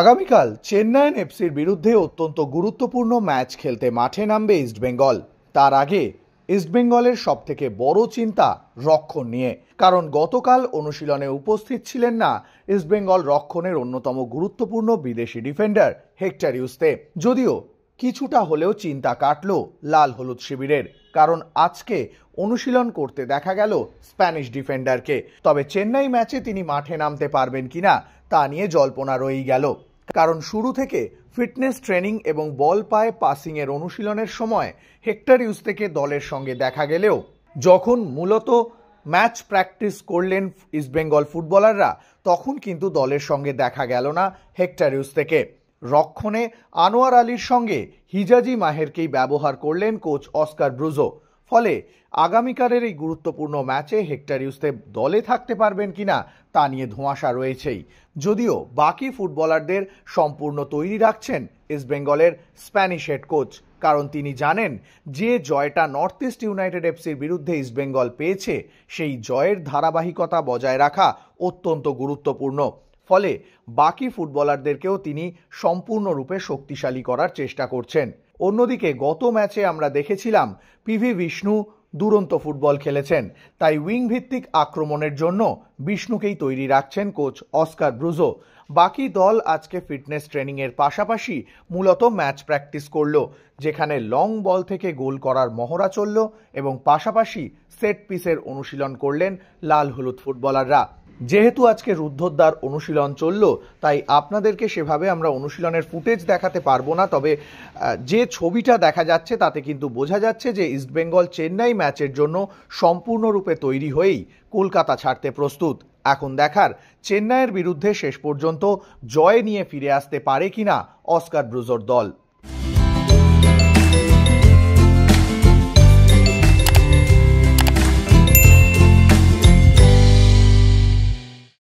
আগামীকাল চেন্নাইন এফসির বিরুদ্ধে অত্যন্ত গুরুত্বপূর্ণ ম্যাচ খেলতে মাঠে নামবে ইস্টবেঙ্গল তার আগে ইস্টবেঙ্গলের সবথেকে বড় চিন্তা রক্ষণ নিয়ে কারণ গতকাল অনুশীলনে উপস্থিত ছিলেন না ইস্টবেঙ্গল রক্ষণের অন্যতম গুরুত্বপূর্ণ বিদেশি ডিফেন্ডার হেক্টারিউসতে যদিও কিছুটা হলেও চিন্তা কাটল লাল হলুদ শিবিরের কারণ আজকে অনুশীলন করতে দেখা গেল স্প্যানিশ ডিফেন্ডারকে তবে চেন্নাই ম্যাচে তিনি মাঠে নামতে পারবেন কিনা তা নিয়ে জল্পনা রয়েই গেল কারণ শুরু থেকে ফিটনেস ট্রেনিং এবং বল পায়ে পাসিংয়ের অনুশীলনের সময় হেক্টর ইউজ থেকে দলের সঙ্গে দেখা গেলেও যখন মূলত ম্যাচ প্র্যাকটিস করলেন ইস্টবেঙ্গল ফুটবলাররা তখন কিন্তু দলের সঙ্গে দেখা গেল না হেক্টর ইউজ থেকে রক্ষণে আনোয়ার আলীর সঙ্গে হিজাজি মাহেরকেই ব্যবহার করলেন কোচ অস্কার ব্রুজো ফলে আগামীকালের এই গুরুত্বপূর্ণ ম্যাচে হেক্টর দলে থাকতে পারবেন কিনা তা নিয়ে ধোঁয়াশা রয়েছেই যদিও বাকি ফুটবলারদের সম্পূর্ণ তৈরি রাখছেন ইস্টবেঙ্গলের স্প্যানিশ হেড কোচ কারণ তিনি জানেন যে জয়টা নর্থ ইস্ট ইউনাইটেড এফসির বিরুদ্ধে ইস্টবেঙ্গল পেয়েছে সেই জয়ের ধারাবাহিকতা বজায় রাখা অত্যন্ত গুরুত্বপূর্ণ ফলে বাকি ফুটবলারদেরকেও তিনি সম্পূর্ণরূপে শক্তিশালী করার চেষ্টা করছেন অন্যদিকে গত ম্যাচে আমরা দেখেছিলাম পিভি বিষ্ণু দুরন্ত ফুটবল খেলেছেন তাই উইং ভিত্তিক আক্রমণের জন্য বিষ্ণুকেই তৈরি রাখছেন কোচ অস্কার ব্রুজো বাকি দল আজকে ফিটনেস ট্রেনিংয়ের পাশাপাশি মূলত ম্যাচ প্র্যাকটিস করল যেখানে লং বল থেকে গোল করার মহড়া চলল এবং পাশাপাশি সেট পিসের অনুশীলন করলেন লাল হলুদ ফুটবলাররা যেহেতু আজকে রুদ্ধদ্বার অনুশীলন চলল তাই আপনাদেরকে সেভাবে আমরা অনুশীলনের ফুটেজ দেখাতে পারবো না তবে যে ছবিটা দেখা যাচ্ছে তাতে কিন্তু বোঝা যাচ্ছে যে ইস্টবেঙ্গল চেন্নাই ম্যাচের জন্য সম্পূর্ণরূপে তৈরি হয়েই কলকাতা ছাড়তে প্রস্তুত এখন দেখার চেন্নাইয়ের বিরুদ্ধে শেষ পর্যন্ত জয় নিয়ে ফিরে আসতে পারে কিনা অস্কার ব্রুজোর দল